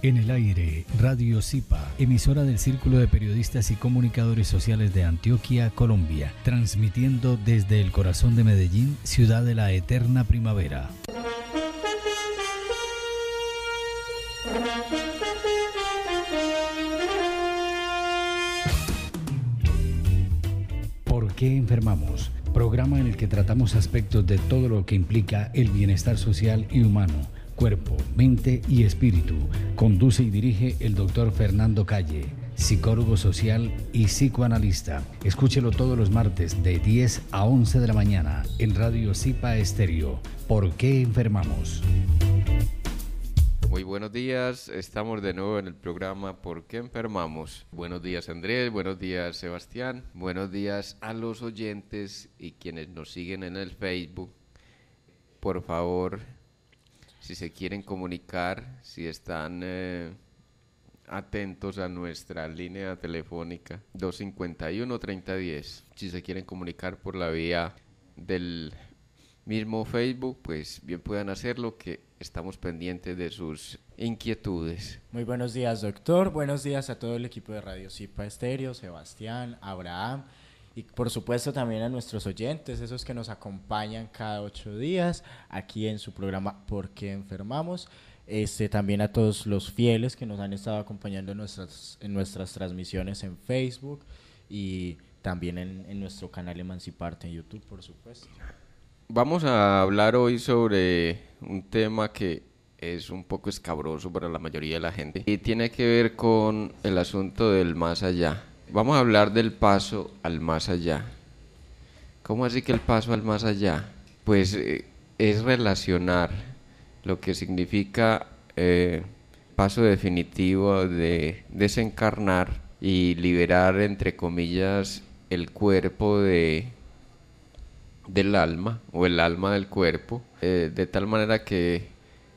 En el aire, Radio CIPA, emisora del Círculo de Periodistas y Comunicadores Sociales de Antioquia, Colombia, transmitiendo desde el corazón de Medellín, ciudad de la eterna primavera. ¿Por qué enfermamos? Programa en el que tratamos aspectos de todo lo que implica el bienestar social y humano cuerpo, mente y espíritu. Conduce y dirige el doctor Fernando Calle, psicólogo social y psicoanalista. Escúchelo todos los martes de 10 a 11 de la mañana en Radio Cipa Estéreo. ¿Por qué enfermamos? Muy buenos días, estamos de nuevo en el programa ¿Por qué enfermamos? Buenos días Andrés, buenos días Sebastián, buenos días a los oyentes y quienes nos siguen en el Facebook. Por favor, si se quieren comunicar, si están eh, atentos a nuestra línea telefónica 251-3010, si se quieren comunicar por la vía del mismo Facebook, pues bien puedan hacerlo, que estamos pendientes de sus inquietudes. Muy buenos días, doctor. Buenos días a todo el equipo de Radio Cipa Estéreo, Sebastián, Abraham. Y por supuesto también a nuestros oyentes, esos que nos acompañan cada ocho días aquí en su programa ¿Por qué enfermamos? Este, también a todos los fieles que nos han estado acompañando en nuestras, en nuestras transmisiones en Facebook y también en, en nuestro canal Emanciparte en YouTube, por supuesto. Vamos a hablar hoy sobre un tema que es un poco escabroso para la mayoría de la gente y tiene que ver con el asunto del más allá. Vamos a hablar del paso al más allá. ¿Cómo así que el paso al más allá? Pues eh, es relacionar lo que significa eh, paso definitivo de desencarnar y liberar, entre comillas, el cuerpo de del alma o el alma del cuerpo, eh, de tal manera que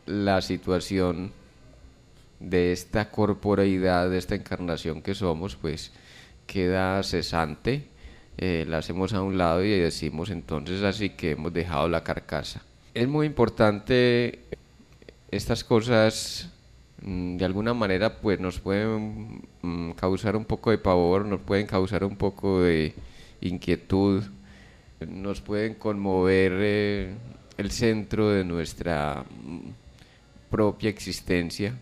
la situación de esta corporeidad, de esta encarnación que somos, pues queda cesante, eh, la hacemos a un lado y decimos entonces así que hemos dejado la carcasa. Es muy importante estas cosas mm, de alguna manera pues nos pueden mm, causar un poco de pavor, nos pueden causar un poco de inquietud, nos pueden conmover eh, el centro de nuestra mm, propia existencia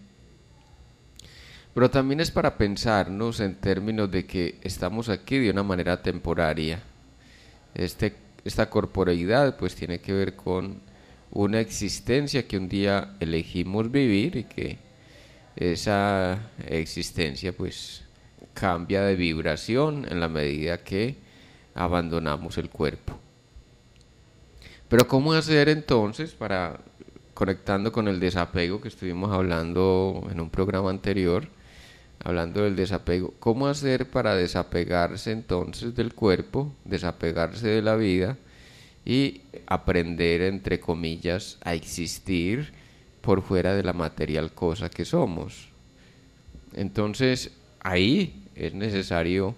pero también es para pensarnos en términos de que estamos aquí de una manera temporaria. Este, esta corporeidad pues tiene que ver con una existencia que un día elegimos vivir y que esa existencia pues cambia de vibración en la medida que abandonamos el cuerpo. Pero ¿cómo hacer entonces para, conectando con el desapego que estuvimos hablando en un programa anterior, hablando del desapego, ¿cómo hacer para desapegarse entonces del cuerpo, desapegarse de la vida y aprender, entre comillas, a existir por fuera de la material cosa que somos? Entonces, ahí es necesario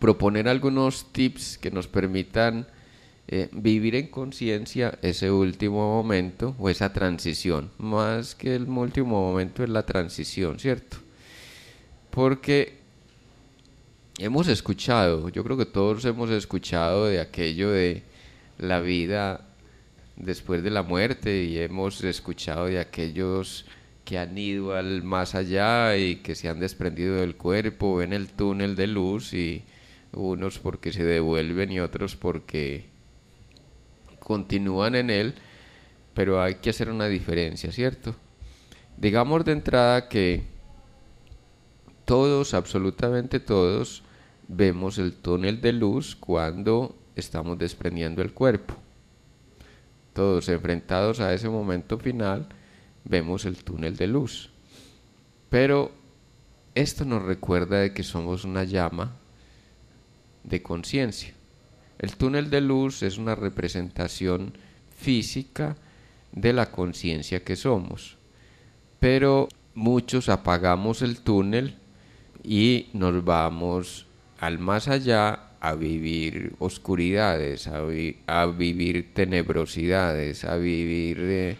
proponer algunos tips que nos permitan eh, vivir en conciencia ese último momento o esa transición. Más que el último momento es la transición, ¿cierto? Porque hemos escuchado, yo creo que todos hemos escuchado de aquello de la vida después de la muerte y hemos escuchado de aquellos que han ido al más allá y que se han desprendido del cuerpo, en el túnel de luz y unos porque se devuelven y otros porque continúan en él, pero hay que hacer una diferencia, ¿cierto? Digamos de entrada que todos, absolutamente todos, vemos el túnel de luz cuando estamos desprendiendo el cuerpo. Todos enfrentados a ese momento final, vemos el túnel de luz. Pero esto nos recuerda de que somos una llama de conciencia. El túnel de luz es una representación física de la conciencia que somos, pero muchos apagamos el túnel y nos vamos al más allá a vivir oscuridades, a, vivir tenebrosidades, a vivir eh,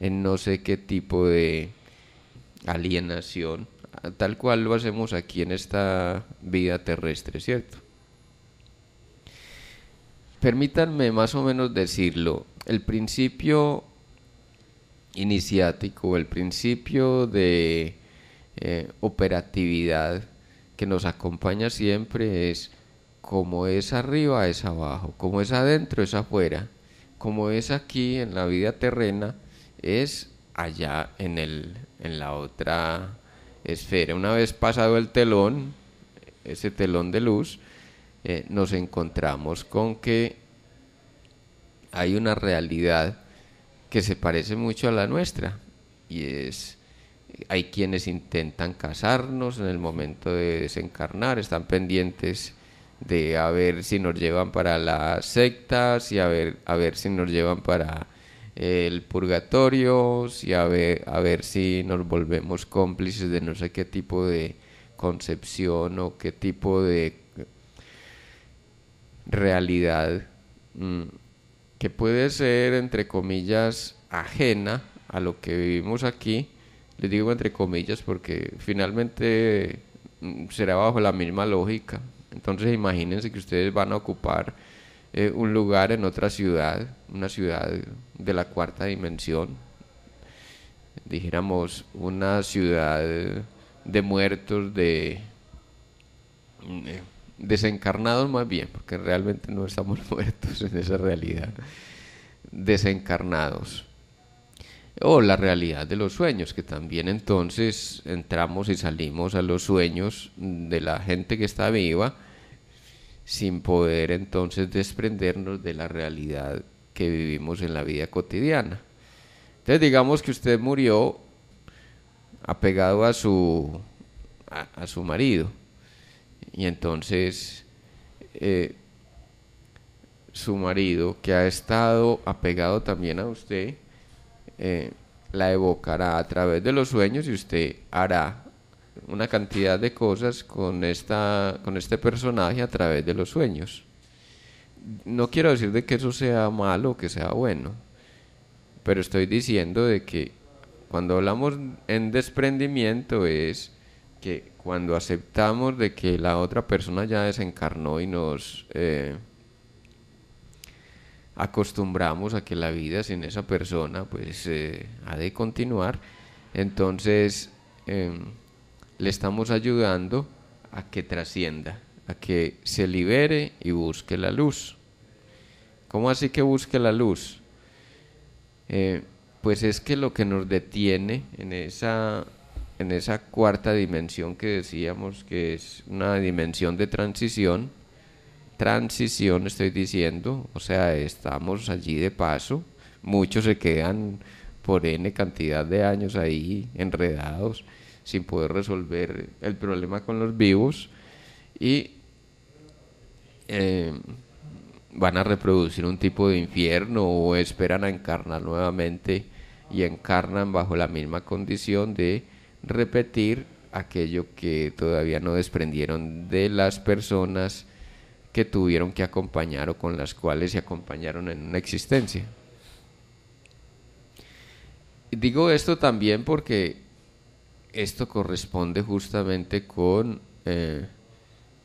en no sé qué tipo de alienación, tal cual lo hacemos aquí en esta vida terrestre, ¿cierto? permítanme más o menos decirlo, el principio iniciático, el principio de eh, operatividad que nos acompaña siempre es como es arriba es abajo, como es adentro es afuera, como es aquí en la vida terrena es allá en la otra esfera. Una vez pasado el telón, ese telón de luz, eh, nos encontramos con que hay una realidad que se parece mucho a la nuestra y es hay quienes intentan casarnos en el momento de desencarnar, están pendientes de a ver si nos llevan para las sectas y a ver, a ver si nos llevan para el purgatorio, si a ver si nos volvemos cómplices de no sé qué tipo de concepción o qué tipo de realidad mm, que puede ser, entre comillas, ajena a lo que vivimos aquí. Les digo entre comillas porque finalmente mm, será bajo la misma lógica. Entonces imagínense que ustedes van a ocupar eh, un lugar en otra ciudad, una ciudad de la cuarta dimensión, dijéramos una ciudad de muertos de mm, eh, desencarnados más bien, porque realmente no estamos muertos en esa realidad, desencarnados. O la realidad de los sueños, que también entonces entramos y salimos a los sueños de la gente que está viva, sin poder entonces desprendernos de la realidad que vivimos en la vida cotidiana. Entonces digamos que usted murió apegado a su, a, su marido y entonces eh, su marido, que ha estado apegado también a usted, eh, la evocará a través de los sueños y usted hará una cantidad de cosas con, esta, con este personaje a través de los sueños. No quiero decir de que eso sea malo o que sea bueno, pero estoy diciendo de que cuando hablamos en desprendimiento es cuando aceptamos de que la otra persona ya desencarnó y nos eh, acostumbramos a que la vida sin esa persona pues eh, ha de continuar, entonces em, le estamos ayudando a que trascienda, a que se libere y busque la luz. ¿Cómo así que busque la luz? Eh, pues es que lo que nos detiene en esa en esa cuarta dimensión que decíamos, que es una dimensión de transición, transición estoy diciendo, o sea, estamos allí de paso, muchos se quedan por n cantidad de años ahí enredados sin poder resolver el problema con los vivos y eh, van a reproducir un tipo de infierno o esperan a encarnar nuevamente y encarnan bajo la misma condición de repetir aquello que todavía no desprendieron de las personas que tuvieron que acompañar o con las cuales se acompañaron en una existencia. Digo esto también porque esto corresponde justamente con eh,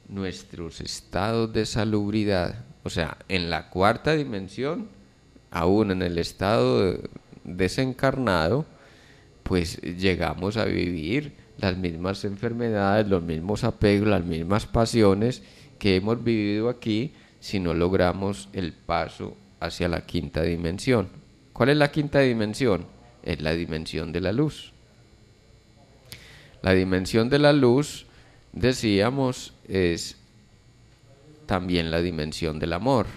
nuestros estados de salubridad. O sea, en la cuarta dimensión, aún en el estado desencarnado, pues llegamos a vivir las mismas enfermedades, los mismos apegos, las mismas pasiones que hemos vivido aquí si no logramos el paso hacia la quinta dimensión. ¿Cuál es la quinta dimensión? Es la dimensión de la luz. La dimensión de la luz, decíamos, es también la dimensión del amor.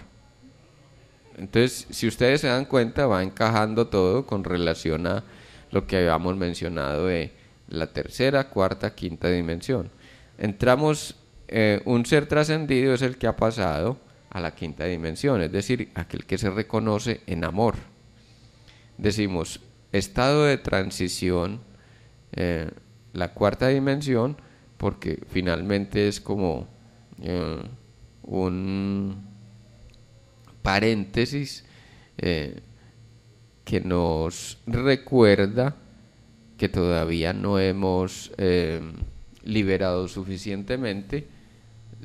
Entonces, si ustedes se dan cuenta, va encajando todo con relación a lo que habíamos mencionado de la tercera, cuarta, quinta dimensión. Entramos, eh, un ser trascendido es el que ha pasado a la quinta dimensión, es decir, aquel que se reconoce en amor. Decimos, estado de transición, eh, la cuarta dimensión, porque finalmente es como eh, un paréntesis que nos recuerda que todavía no hemos em, liberado suficientemente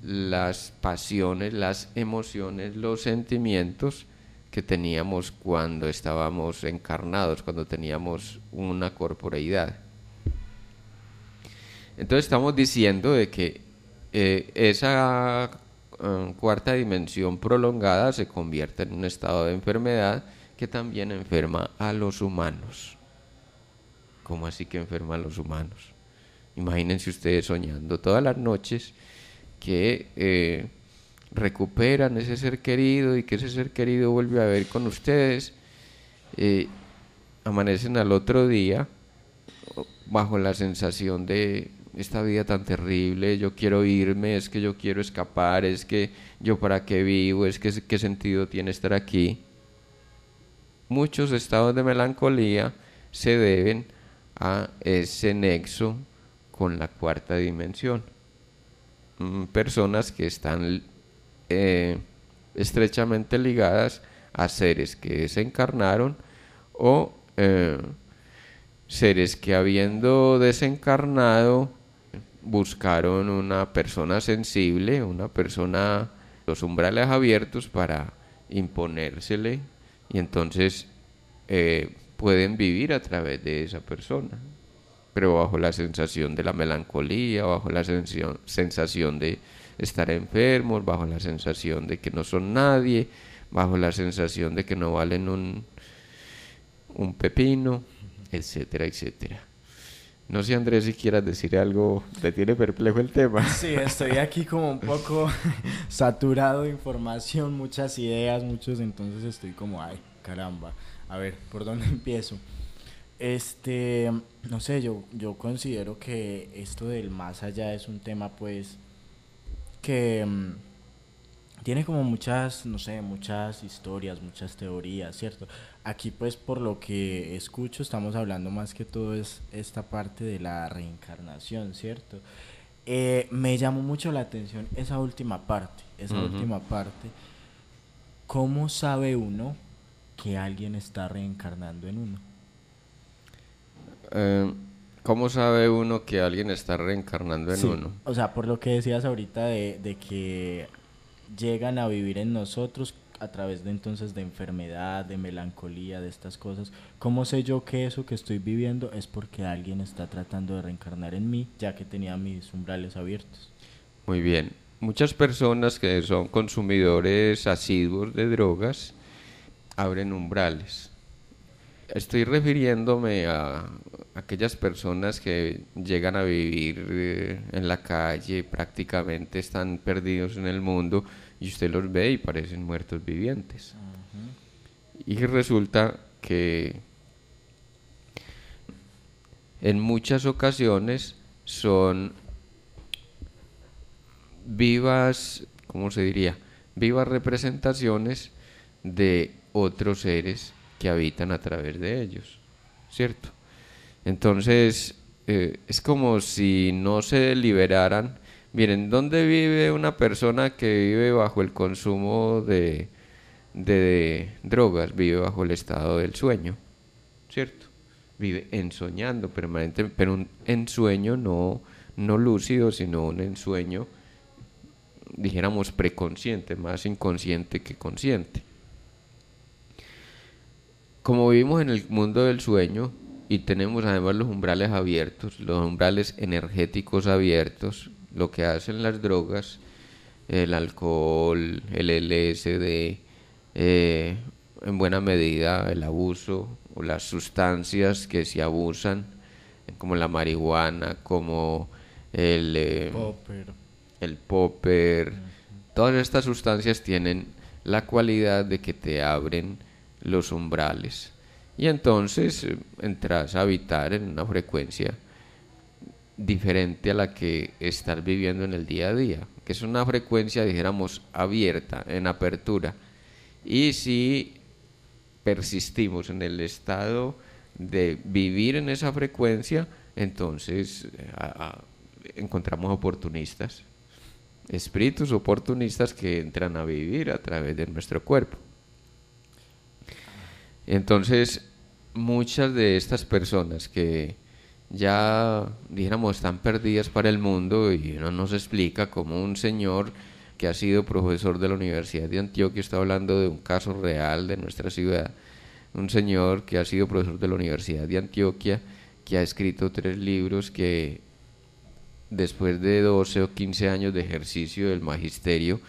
las pasiones, las emociones, los sentimientos que teníamos cuando estábamos encarnados, cuando teníamos una corporeidad. Entonces estamos diciendo de que eh, esa em, cuarta dimensión prolongada se convierte en un estado de enfermedad que también enferma a los humanos. ¿Cómo así que enferma a los humanos? Imagínense ustedes soñando todas las noches que eh, recuperan ese ser querido y que ese ser querido vuelve a ver con ustedes. Eh, amanecen al otro día bajo la sensación de esta vida tan terrible, yo quiero irme, es que yo quiero escapar, es que yo para qué vivo, es que qué sentido tiene estar aquí muchos estados de melancolía se deben a ese nexo con la cuarta dimensión. Mm, personas que están eh, estrechamente ligadas a seres que desencarnaron o eh, seres que habiendo desencarnado buscaron una persona sensible, una persona, los umbrales abiertos para imponérsele y entonces eh, pueden vivir a través de esa persona, pero bajo la sensación de la melancolía, bajo la sensación, sensación de estar enfermos, bajo la sensación de que no son nadie, bajo la sensación de que no valen un, un pepino, etcétera, etcétera. No sé, Andrés, si quieras decir algo, te tiene perplejo el tema. Sí, estoy aquí como un poco saturado de información, muchas ideas, muchos, entonces estoy como, ay, caramba, a ver, ¿por dónde empiezo? Este, no sé, yo, yo considero que esto del más allá es un tema pues que mm, tiene como muchas, no sé, muchas historias, muchas teorías, ¿cierto? Aquí pues por lo que escucho estamos hablando más que todo es esta parte de la reencarnación, ¿cierto? Eh, me llamó mucho la atención esa última parte, esa última parte. ¿Cómo sabe uno que alguien está reencarnando en uno? Eh, ¿Cómo sabe uno que alguien está reencarnando en uno? O sea, por lo que decías ahorita de, de que llegan a vivir en nosotros a través de entonces de enfermedad, de melancolía, de estas cosas. ¿Cómo sé yo que eso que estoy viviendo es porque alguien está tratando de reencarnar en mí, ya que tenía mis umbrales abiertos? Muy bien. Muchas personas que son consumidores asiduos de drogas abren umbrales. Estoy refiriéndome a aquellas personas que llegan a vivir eh, en la calle, prácticamente están perdidos en el mundo y usted los ve y parecen muertos vivientes. Y resulta que en muchas ocasiones son vivas, ¿cómo se diría? Vivas representaciones de otros seres que habitan a través de ellos, ¿cierto? Entonces, eh, es como si no se liberaran. Miren, ¿dónde vive una persona que vive bajo el consumo de, de, drogas? Vive bajo el estado del sueño, ¿cierto? Vive ensoñando permanentemente pero un ensueño no, no lúcido, sino un ensueño, dijéramos, preconsciente, más inconsciente que consciente como vivimos en el mundo del sueño y tenemos además los umbrales abiertos, los umbrales energéticos abiertos, lo que hacen las drogas, el alcohol, el LSD, eh, en buena medida el abuso o las sustancias que se abusan, como la marihuana, como el eh, el popper. Todas estas sustancias tienen la cualidad de que te abren los umbrales. Y entonces eh, entras a habitar en una frecuencia diferente a la que estás viviendo en el día a día, que es una frecuencia, dijéramos, abierta, en apertura. Y si persistimos en el estado de vivir en esa frecuencia, entonces eh, encontramos oportunistas, espíritus oportunistas que entran a vivir a través de nuestro cuerpo. Entonces, muchas de estas personas que ya, dijéramos, están perdidas para el mundo y uno nos explica como un señor que ha sido profesor de la Universidad de Antioquia, está hablando de un caso real de nuestra ciudad, un señor que ha sido profesor de la Universidad de Antioquia, que ha escrito tres libros, que después de 12 o 15 años de ejercicio del magisterio,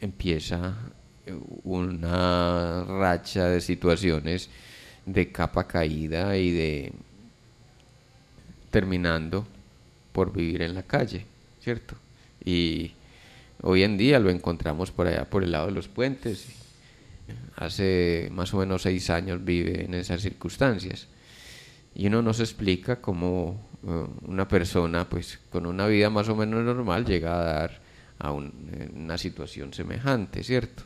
empieza una racha de situaciones de capa caída y de terminando por vivir en la calle, ¿cierto? Y hoy en día lo encontramos por allá, por el lado de los puentes. Hace más o menos seis años vive en esas circunstancias. Y uno nos explica cómo eh, una persona, pues con una vida más o menos normal, llega a dar a eh, una situación semejante, ¿cierto?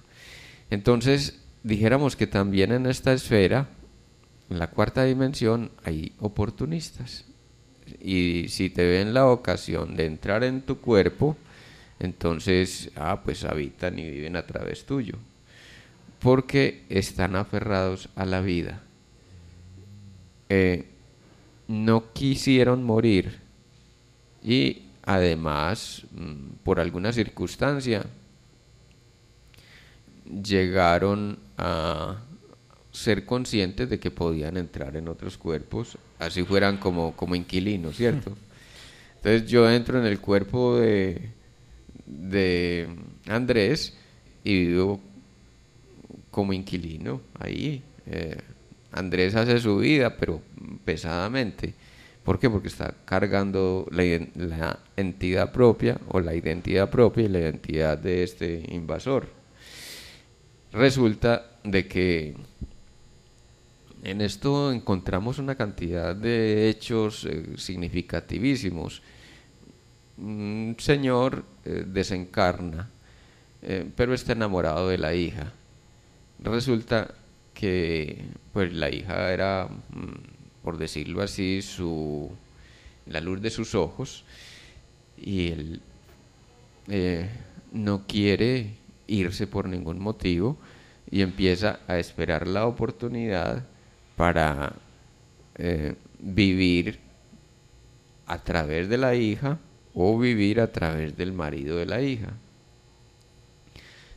Entonces, dijéramos que también en esta esfera, en la cuarta dimensión, hay oportunistas. Y si te ven la ocasión de entrar en tu cuerpo, entonces, ah, pues habitan y viven a través tuyo. Porque están aferrados a la vida. Eh, no quisieron morir y además, mm, por alguna circunstancia, llegaron a ser conscientes de que podían entrar en otros cuerpos, así fueran como, como inquilinos, ¿cierto? Entonces yo entro en el cuerpo de, Andrés y vivo como inquilino ahí. Eh, Andrés hace su vida, pero pesadamente. ¿Por qué? Porque está cargando la, la entidad propia o la identidad propia y la identidad de este invasor. Resulta de que en esto encontramos una cantidad de hechos eh, significativísimos. Un señor eh, desencarna, eh, pero está enamorado de la hija. Resulta que pues la hija era, mm, por decirlo así, la luz de sus ojos y él no quiere irse por ningún motivo y empieza a esperar la oportunidad para eh, vivir a través de la hija o vivir a través del marido de la hija.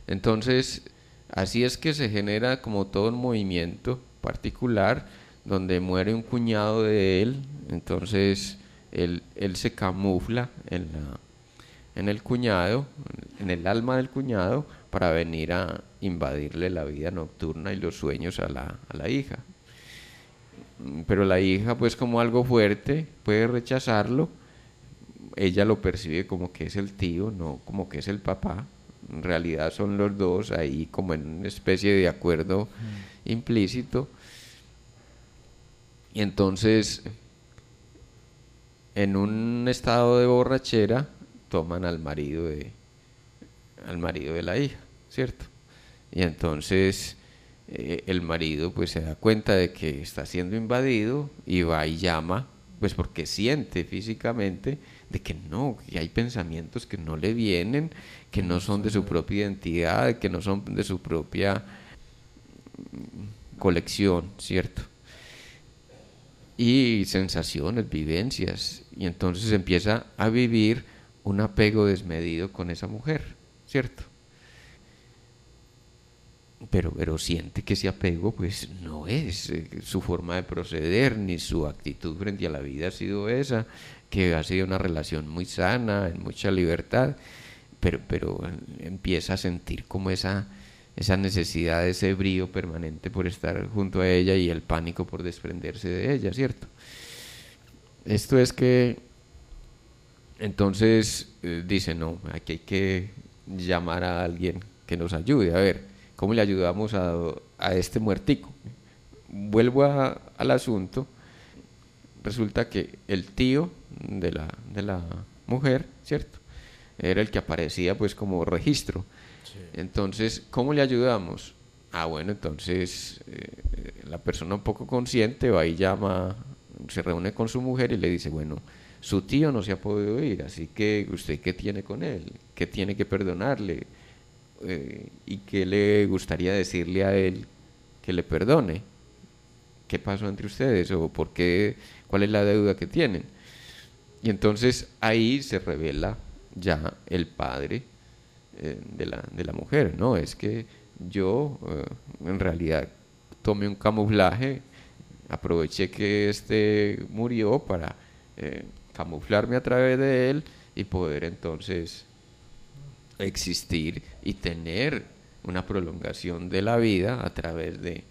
Entonces, así es que se genera como todo un movimiento particular donde muere un cuñado de él, entonces él, él se camufla en la, en el cuñado, en el alma del cuñado, para venir a invadirle la vida nocturna y los sueños a la, hija. Pero la hija, pues como algo fuerte, puede rechazarlo. Ella lo percibe como que es el tío, no como que es el papá. En realidad son los dos ahí como en una especie de acuerdo mm. implícito. Y entonces, en un estado de borrachera, toman al marido de, al marido de la hija, ¿cierto? Y entonces eh, el marido pues se da cuenta de que está siendo invadido y va y llama, pues porque siente físicamente de que no, que hay pensamientos que no le vienen, que no son de su propia identidad, que no son de su propia colección, ¿cierto? Y sensaciones, vivencias. Y entonces empieza a vivir un apego desmedido con esa mujer, ¿cierto? Pero, pero siente que ese apego pues no es eh, su forma de proceder ni su actitud frente a la vida ha sido esa, que ha sido una relación muy sana, en mucha libertad, pero, pero eh, empieza a sentir como esa, esa necesidad, ese brío permanente por estar junto a ella y el pánico por desprenderse de ella, ¿cierto? Esto es que entonces eh, dice, no, aquí hay que llamar a alguien que nos ayude. A ver, ¿cómo le ayudamos a, este muertico? Vuelvo al asunto. Resulta que el tío de la, mujer, ¿cierto? Era el que aparecía pues como registro. Entonces, ¿cómo le ayudamos? Ah, bueno, entonces eh, la persona un poco consciente va y llama, se reúne con su mujer y le dice, bueno, su tío no se ha podido ir, así que usted qué tiene con él, qué tiene que perdonarle eh, y qué le gustaría decirle a él que le perdone, qué pasó entre ustedes o por qué, cuál es la deuda que tienen. Y entonces ahí se revela ya el padre eh, de, la, mujer, ¿no? Es que yo eh, en realidad tomé un camuflaje, aproveché que este murió para camuflarme a través de él y poder entonces existir y tener una prolongación de la vida a través de,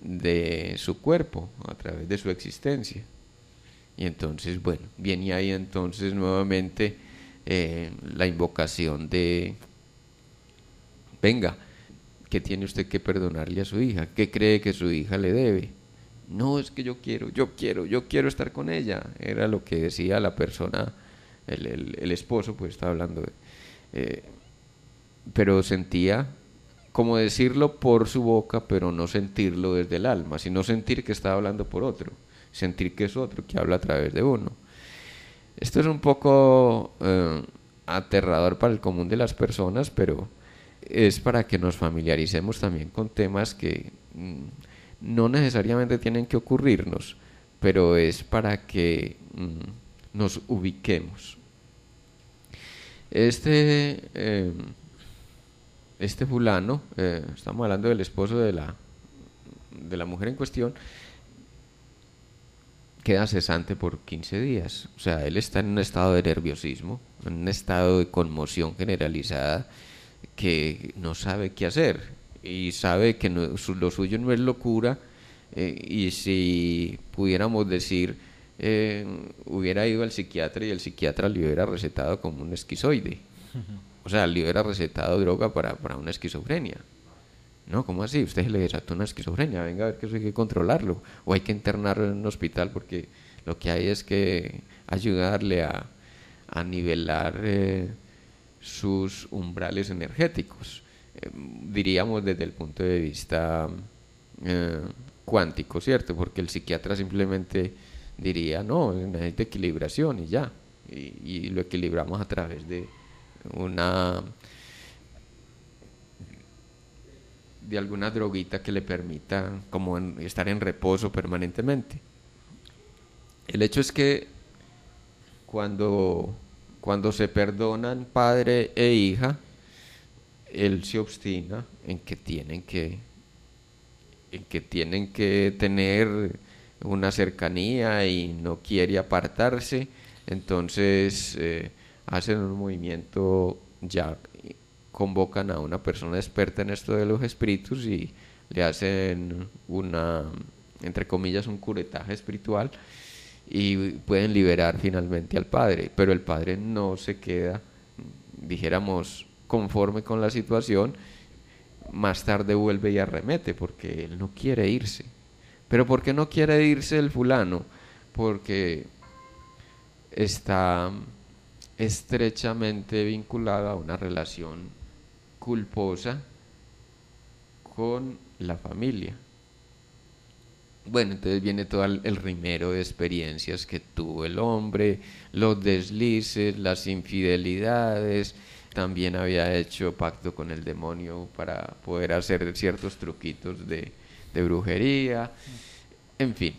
de su cuerpo, a través de su existencia. Y entonces, bueno, viene ahí entonces nuevamente eh, la invocación de, venga, ¿qué tiene usted que perdonarle a su hija? ¿Qué cree que su hija le debe? No, es que yo quiero, yo quiero, yo quiero estar con ella. Era lo que decía la persona, el, esposo, pues estaba hablando de... Eh, pero sentía como decirlo por su boca, pero no sentirlo desde el alma, sino sentir que estaba hablando por otro, sentir que es otro que habla a través de uno. Esto es un poco eh, aterrador para el común de las personas, pero es para que nos familiaricemos también con temas que mm, no necesariamente tienen que ocurrirnos, pero es para que mm, nos ubiquemos. Este, em, este fulano, eh, estamos hablando del esposo de la, de la mujer en cuestión, queda cesante por 15 días. O sea, él está en un estado de nerviosismo, en un estado de conmoción generalizada que no sabe qué hacer y sabe que no, su, lo suyo no es locura, eh, y si pudiéramos decir, eh, hubiera ido al psiquiatra y el psiquiatra le hubiera recetado como un esquizoide. O sea, le hubiera recetado droga para, una esquizofrenia. No, ¿cómo así? Usted le desató una esquizofrenia, venga a ver que eso hay que controlarlo. O hay que internarlo en un hospital porque lo que hay es que ayudarle a, a nivelar eh, sus umbrales energéticos. Em, diríamos desde el punto de vista eh, cuántico, ¿cierto? Porque el psiquiatra simplemente diría, no, necesita equilibración y ya. Y, lo equilibramos a través de una de alguna droguita que le permita como estar en reposo permanentemente. El hecho es que cuando, cuando se perdonan padre e hija, él se obstina en que tienen que, en que tienen que tener una cercanía y no quiere apartarse, entonces eh, hacen un movimiento, ya convocan a una persona experta en esto de los espíritus y le hacen una, entre comillas, un curetaje espiritual y pueden liberar finalmente al padre, pero el padre no se queda, dijéramos, conforme con la situación, más tarde vuelve y arremete porque él no quiere irse. Pero ¿por qué no quiere irse el fulano? Porque está estrechamente vinculada a una relación culposa con la familia. Bueno, entonces viene todo el rimero de experiencias que tuvo el hombre, los deslices, las infidelidades, también había hecho pacto con el demonio para poder hacer ciertos truquitos de, brujería, en fin.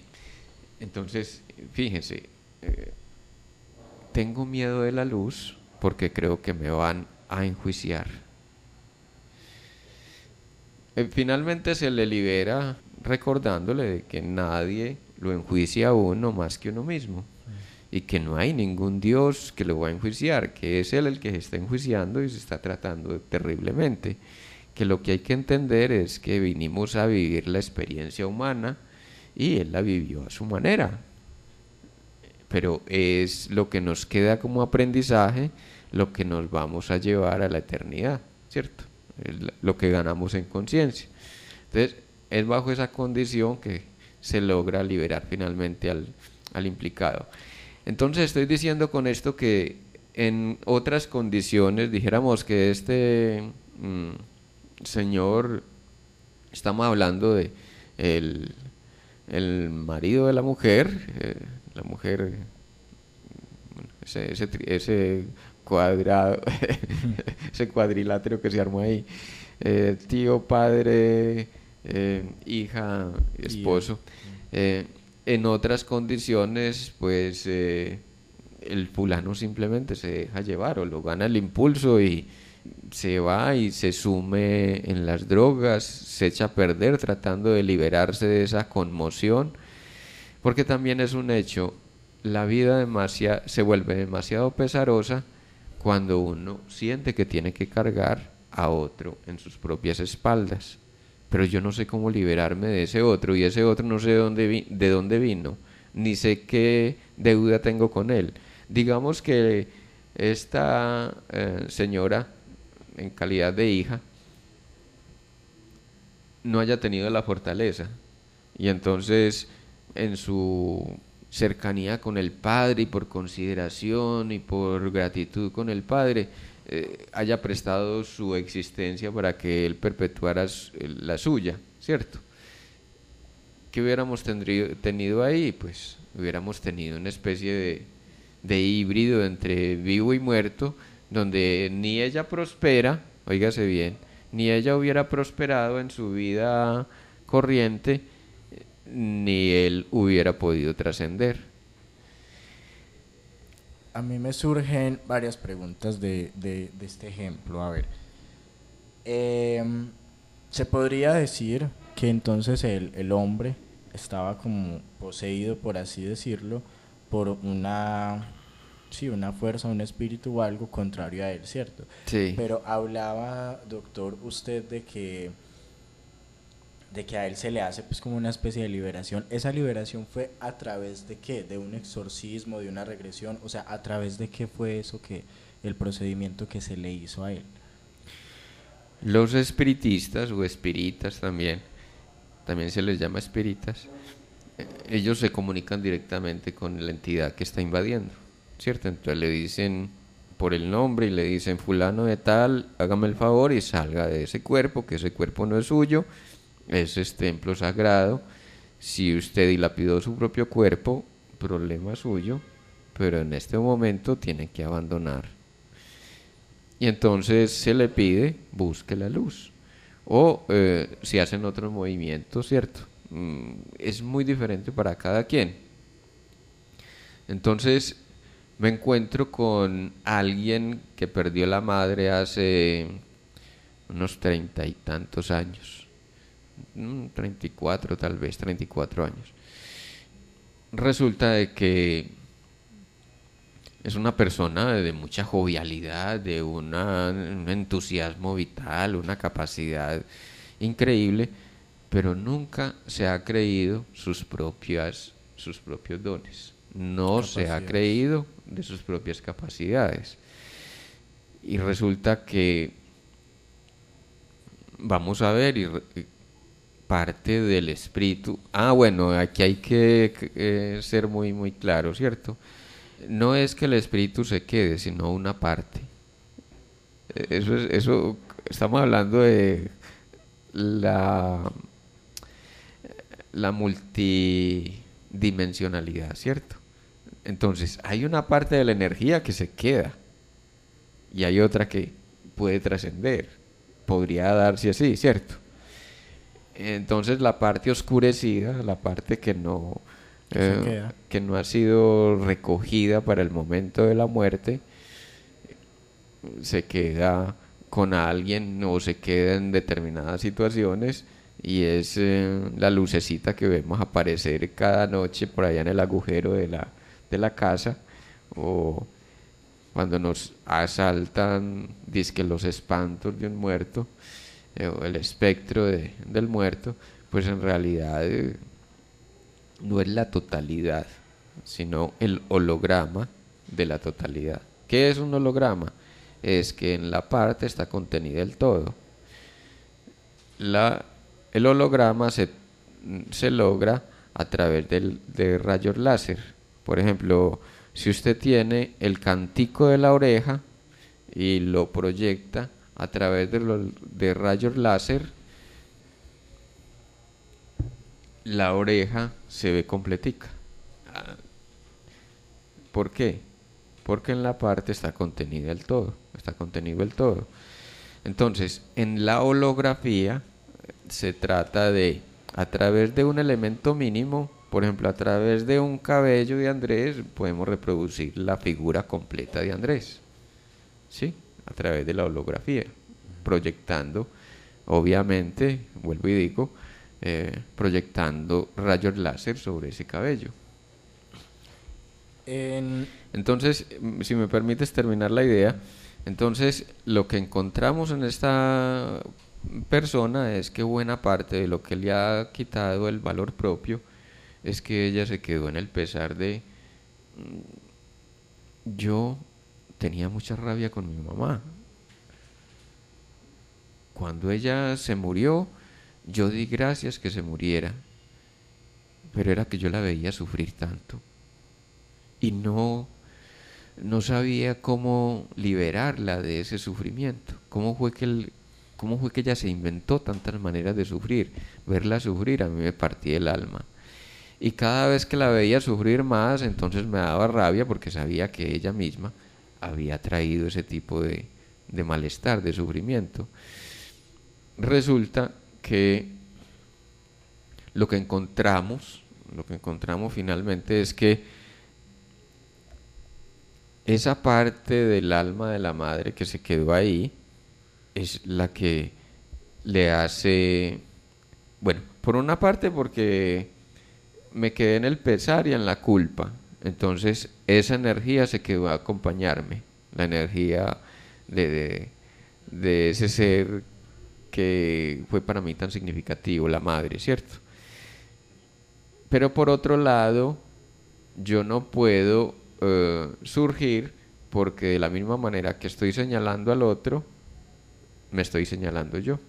Entonces, fíjense, eh, tengo miedo de la luz porque creo que me van a enjuiciar. Eh, finalmente se le libera recordándole de que nadie lo enjuicia a uno más que uno mismo y que no hay ningún Dios que lo va a enjuiciar, que es Él el que se está enjuiciando y se está tratando terriblemente, que lo que hay que entender es que vinimos a vivir la experiencia humana y Él la vivió a su manera, pero es lo que nos queda como aprendizaje, lo que nos vamos a llevar a la eternidad, ¿cierto? lo que ganamos en conciencia. Entonces, es bajo esa condición que se logra liberar finalmente al, al implicado. Entonces estoy diciendo con esto que en otras condiciones, dijéramos que este mm, señor, estamos hablando de el, marido de la mujer, eh, la mujer, ese, cuadrado, ese cuadrilátero que se armó ahí, eh, tío, padre, eh, hija, esposo. Mm en otras condiciones, pues eh, el fulano simplemente se deja llevar o lo gana el impulso y se va y se sume en las drogas, se echa a perder tratando de liberarse de esa conmoción, porque también es un hecho, la vida se vuelve demasiado pesarosa cuando uno siente que tiene que cargar a otro en sus propias espaldas pero yo no sé cómo liberarme de ese otro y ese otro no sé de dónde, de dónde vino, ni sé qué deuda tengo con él. Digamos que esta eh, señora, en calidad de hija, no haya tenido la fortaleza y entonces en su cercanía con el Padre y por consideración y por gratitud con el Padre, eh, haya prestado su existencia para que él perpetuara la suya, ¿cierto? ¿Qué hubiéramos tenido ahí? Pues hubiéramos tenido una especie de, de híbrido entre vivo y muerto, donde ni ella prospera, oígase bien, ni ella hubiera prosperado en su vida corriente, ni él hubiera podido trascender a mí me surgen varias preguntas de, este ejemplo. A ver, em, se podría decir que entonces el, el, hombre estaba como poseído, por así decirlo, por una, sí, una fuerza, un espíritu o algo contrario a él, ¿cierto? Sí. Pero hablaba, doctor, usted de que de que a él se le hace pues como una especie de liberación. ¿Esa liberación fue a través de qué? ¿De un exorcismo, de una regresión? O sea, ¿a través de qué fue eso que el procedimiento que se le hizo a él? Los espiritistas o espiritas también, también se les llama espiritas, eh, ellos se comunican directamente con la entidad que está invadiendo, ¿cierto? Entonces le dicen por el nombre y le dicen fulano de tal, hágame el favor y salga de ese cuerpo, que ese cuerpo no es suyo, ese es este templo sagrado. Si usted dilapidó su propio cuerpo, problema suyo, pero en este momento tiene que abandonar. Y entonces se le pide, busque la luz. O eh, si hacen otro movimiento, ¿cierto? Mm, es muy diferente para cada quien. Entonces me encuentro con alguien que perdió la madre hace unos treinta y tantos años 34 mm, tal vez, 34 años. Resulta de que es una persona de mucha jovialidad, de un entusiasmo vital, una capacidad increíble, pero nunca se ha creído sus, propias, sus propios dones. No se ha creído de sus propias capacidades. Y resulta que vamos a ver y, parte del espíritu. Ah, bueno, aquí hay que eh, ser muy, muy claro, ¿cierto? No es que el espíritu se quede, sino una parte. Eh, eso es, eso estamos hablando de la, la multidimensionalidad, ¿cierto? Entonces, hay una parte de la energía que se queda y hay otra que puede trascender. Podría darse así, ¿cierto? Entonces la parte oscurecida, la parte que no, eh, que no ha sido recogida para el momento de la muerte, se queda con alguien o se queda en determinadas situaciones y es eh, la lucecita que vemos aparecer cada noche por allá en el agujero de la, casa o cuando nos asaltan, que los espantos de un muerto eh, el espectro del muerto, pues en realidad eh, no es la totalidad, sino el holograma de la totalidad. ¿Qué es un holograma? Es que en la parte está contenida el todo. el holograma se, logra a través del, de rayos láser. Por ejemplo, si usted tiene el cantico de la oreja y lo proyecta, a través de, rayos láser, la oreja se ve completica. ¿Por qué? Porque en la parte está contenida el todo, está contenido el todo. Entonces, en la holografía se trata de, a través de un elemento mínimo, por ejemplo, a través de un cabello de Andrés, podemos reproducir la figura completa de Andrés. ¿Sí? a través de la holografía, proyectando, obviamente, vuelvo y digo, eh, proyectando rayos láser sobre ese cabello. Entonces, mm, si me permites terminar la idea, entonces lo que encontramos en esta persona es que buena parte de lo que le ha quitado el valor propio es que ella se quedó en el pesar de mm, yo tenía mucha rabia con mi mamá. Cuando ella se murió, yo di gracias que se muriera, pero era que yo la veía sufrir tanto y no no sabía cómo liberarla de ese sufrimiento. ¿Cómo fue que el, cómo fue que ella se inventó tantas maneras de sufrir? Verla sufrir a mí me partía el alma. Y cada vez que la veía sufrir más, entonces me daba rabia porque sabía que ella misma había traído ese tipo de, de malestar, de sufrimiento. Resulta que lo que encontramos, lo que encontramos finalmente es que esa parte del alma de la madre que se quedó ahí es la que le hace, bueno, por una parte porque me quedé en el pesar y en la culpa, entonces, esa energía se quedó a acompañarme, la energía de, ese ser que fue para mí tan significativo, la madre, ¿cierto? Pero por otro lado, yo no puedo eh, surgir porque de la misma manera que estoy señalando al otro, me estoy señalando yo.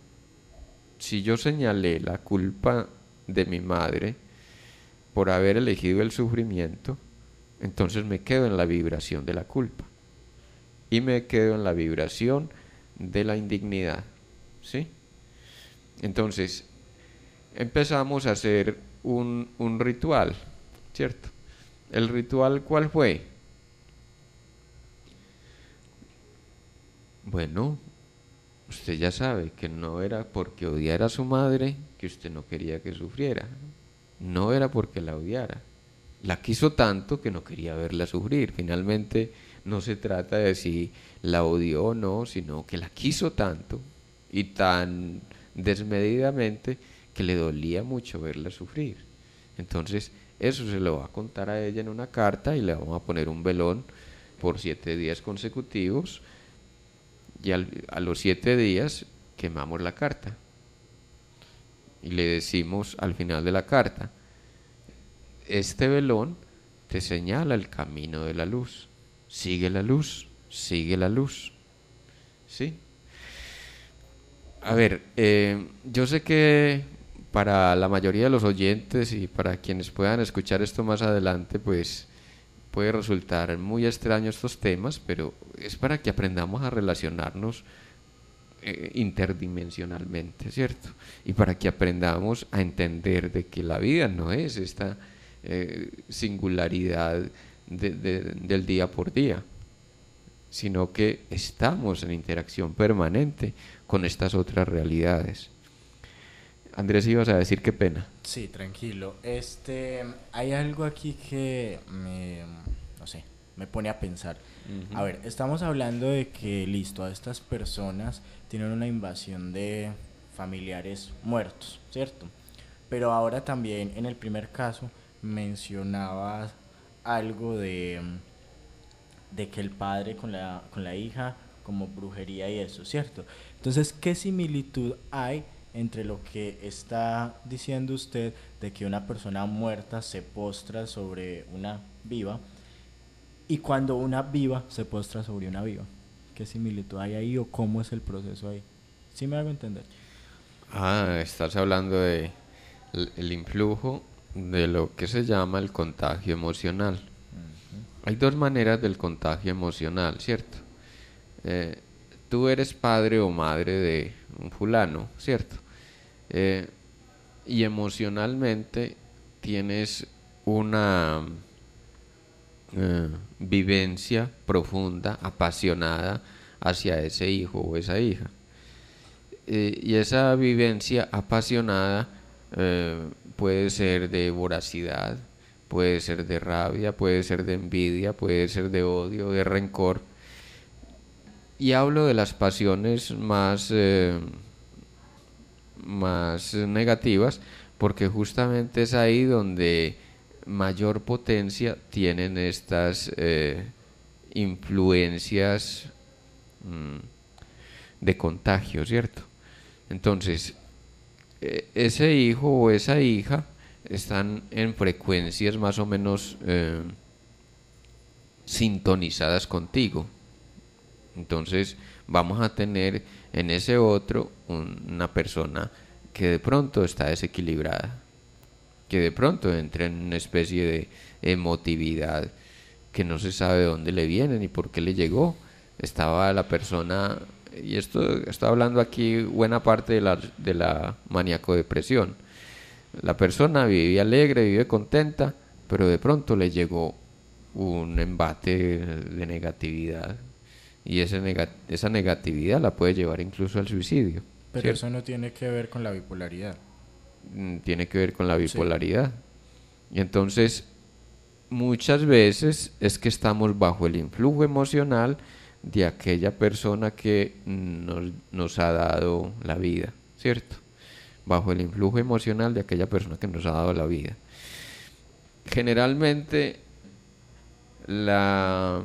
Si yo señalé la culpa de mi madre por haber elegido el sufrimiento, entonces me quedo en la vibración de la culpa y me quedo en la vibración de la indignidad. ¿Sí? Entonces, empezamos a hacer un, un ritual, ¿cierto? ¿El ritual cuál fue? Bueno, usted ya sabe que no era porque odiara a su madre que usted no quería que sufriera, no era porque la odiara, la quiso tanto que no quería verla sufrir. Finalmente no se trata de si la odió o no, sino que la quiso tanto y tan desmedidamente que le dolía mucho verla sufrir. Entonces eso se lo va a contar a ella en una carta y le vamos a poner un velón por siete días consecutivos y a los siete días quemamos la carta y le decimos al final de la carta, este velón te señala el camino de la luz. Sigue la luz, sigue la luz. ¿Sí? A ver, eh, yo sé que para la mayoría de los oyentes y para quienes puedan escuchar esto más adelante, pues puede resultar muy extraño estos temas, pero es para que aprendamos a relacionarnos eh, interdimensionalmente, ¿cierto? Y para que aprendamos a entender de que la vida no es esta eh, singularidad del día por día, sino que estamos en interacción permanente con estas otras realidades. Andrés, ibas a decir qué pena. Sí, tranquilo. Este, hay algo aquí que me, no sé, me pone a pensar. A ver, estamos hablando de que, listo, a estas personas tienen una invasión de familiares muertos, ¿cierto? Pero ahora también, en el primer caso, mencionaba algo de, de que el padre con la, con la hija, como brujería y eso, ¿cierto? Entonces, ¿qué similitud hay entre lo que está diciendo usted de que una persona muerta se postra sobre una viva y cuando una viva se postra sobre una viva? ¿Qué similitud hay ahí o cómo es el proceso ahí? si me hago entender? Ah, estás hablando de el influjo de lo que se llama el contagio emocional. Hay dos maneras del contagio emocional, ¿cierto? Eh, tú eres padre o madre de un fulano, ¿cierto? Eh, y emocionalmente tienes una eh, vivencia profunda, apasionada hacia ese hijo o esa hija. y esa vivencia apasionada puede ser de voracidad, puede ser de rabia, puede ser de envidia, puede ser de odio, de rencor. Y hablo de las pasiones más, eh, más negativas, porque justamente es ahí donde mayor potencia tienen estas eh, influencias mm, de contagio, ¿cierto? Entonces, eh, ese hijo o esa hija están en frecuencias más o menos eh, sintonizadas contigo. Entonces vamos a tener en ese otro una persona que de pronto está desequilibrada, que de pronto entra en una especie de emotividad que no se sabe de dónde le viene ni por qué le llegó. Estaba la persona y esto está hablando aquí buena parte de la, de la maníaco-depresión. La persona vive alegre, vive contenta, pero de pronto le llegó un embate de negatividad y esa negatividad la puede llevar incluso al suicidio. Pero eso no tiene que ver con la bipolaridad. Mm, tiene que ver con la bipolaridad. Y entonces, muchas veces es que estamos bajo el influjo emocional de aquella persona que nos, ha dado la vida, ¿cierto? Bajo el influjo emocional de aquella persona que nos ha dado la vida. Generalmente las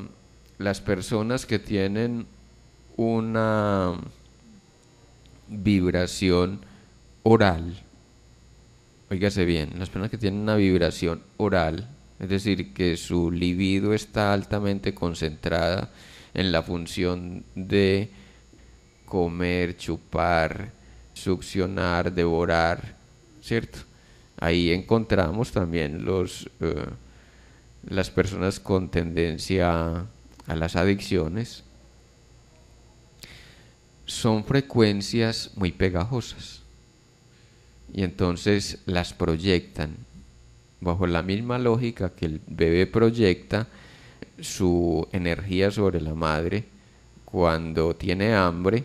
personas que tienen una vibración oral, Óigase bien, las personas que tienen una vibración oral, es decir, que su libido está altamente concentrada en la función de comer, chupar, succionar, devorar, ¿cierto? Ahí encontramos también los, eh, las personas con tendencia a las adicciones. Son frecuencias muy pegajosas y entonces las proyectan bajo la misma lógica que el bebé proyecta su energía sobre la madre cuando tiene hambre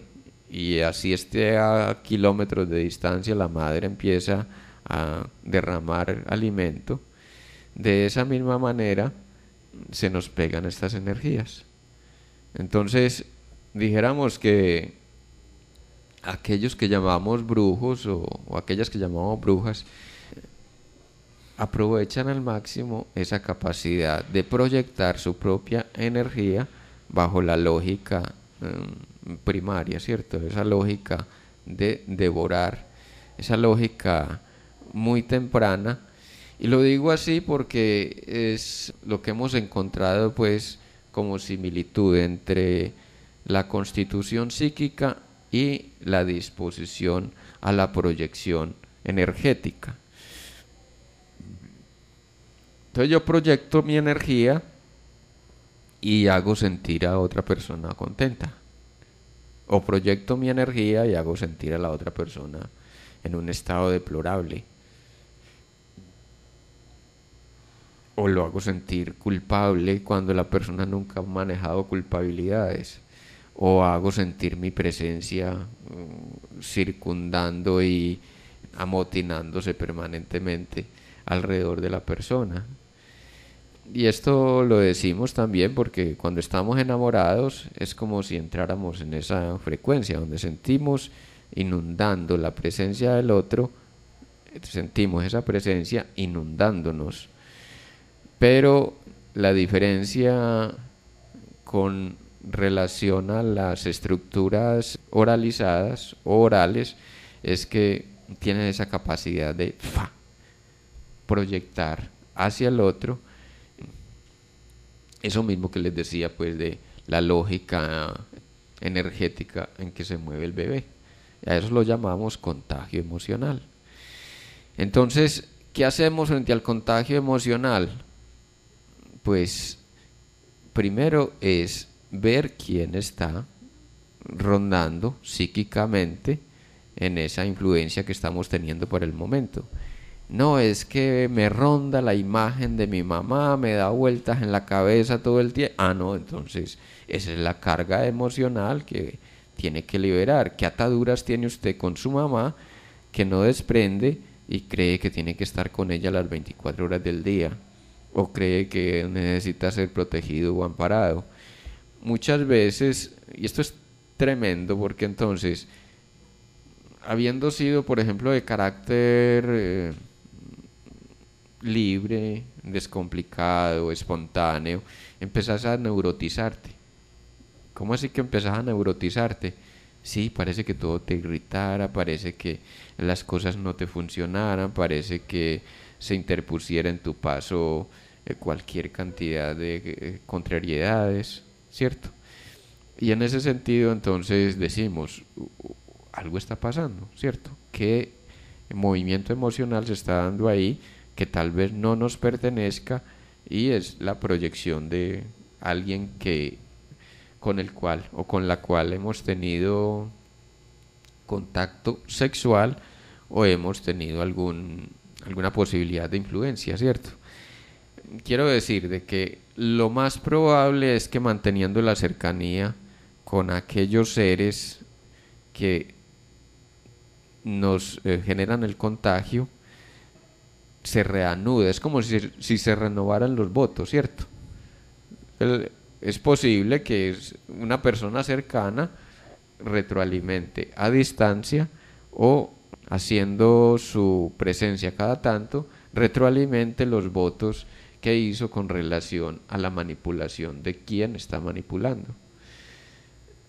y así esté a kilómetros de distancia la madre empieza a derramar alimento, de esa misma manera se nos pegan estas energías. Entonces, dijéramos que aquellos que llamamos brujos o, o aquellas que llamamos brujas, aprovechan al máximo esa capacidad de proyectar su propia energía bajo la lógica em, primaria, ¿cierto? Esa lógica de devorar, esa lógica muy temprana. Y lo digo así porque es lo que hemos encontrado pues como similitud entre la constitución psíquica y la disposición a la proyección energética. Entonces yo proyecto mi energía y hago sentir a otra persona contenta. O proyecto mi energía y hago sentir a la otra persona en un estado deplorable. O lo hago sentir culpable cuando la persona nunca ha manejado culpabilidades. O hago sentir mi presencia mm, circundando y amotinándose permanentemente alrededor de la persona y esto lo decimos también porque cuando estamos enamorados es como si entráramos en esa frecuencia donde sentimos inundando la presencia del otro, sentimos esa presencia inundándonos. Pero la diferencia con relación a las estructuras oralizadas o orales es que tienen esa capacidad de proyectar hacia el otro eso mismo que les decía, pues, de la lógica energética en que se mueve el bebé. A eso lo llamamos contagio emocional. Entonces, ¿qué hacemos frente al contagio emocional? Pues, primero es ver quién está rondando psíquicamente en esa influencia que estamos teniendo por el momento. No, es que me ronda la imagen de mi mamá, me da vueltas en la cabeza todo el tiempo. Ah, no, entonces esa es la carga emocional que tiene que liberar. ¿Qué ataduras tiene usted con su mamá que no desprende y cree que tiene que estar con ella las 24 horas del día? ¿O cree que necesita ser protegido o amparado? Muchas veces, y esto es tremendo porque entonces, habiendo sido, por ejemplo, de carácter... Eh, libre, descomplicado, espontáneo, empezás a neurotizarte. ¿Cómo así que empezás a neurotizarte? Sí, parece que todo te irritara, parece que las cosas no te funcionaran, parece que se interpusiera en tu paso eh, cualquier cantidad de eh, contrariedades, ¿cierto? Y en ese sentido entonces decimos, algo está pasando, ¿cierto? ¿Qué movimiento emocional se está dando ahí que tal vez no nos pertenezca y es la proyección de alguien que con el cual o con la cual hemos tenido contacto sexual o hemos tenido algún, alguna posibilidad de influencia, ¿cierto? Quiero decir de que lo más probable es que manteniendo la cercanía con aquellos seres que nos eh, generan el contagio, se reanuda. Es como si, se renovaran los votos, ¿cierto? es posible que una persona cercana retroalimente a distancia o haciendo su presencia cada tanto, retroalimente los votos que hizo con relación a la manipulación de quien está manipulando.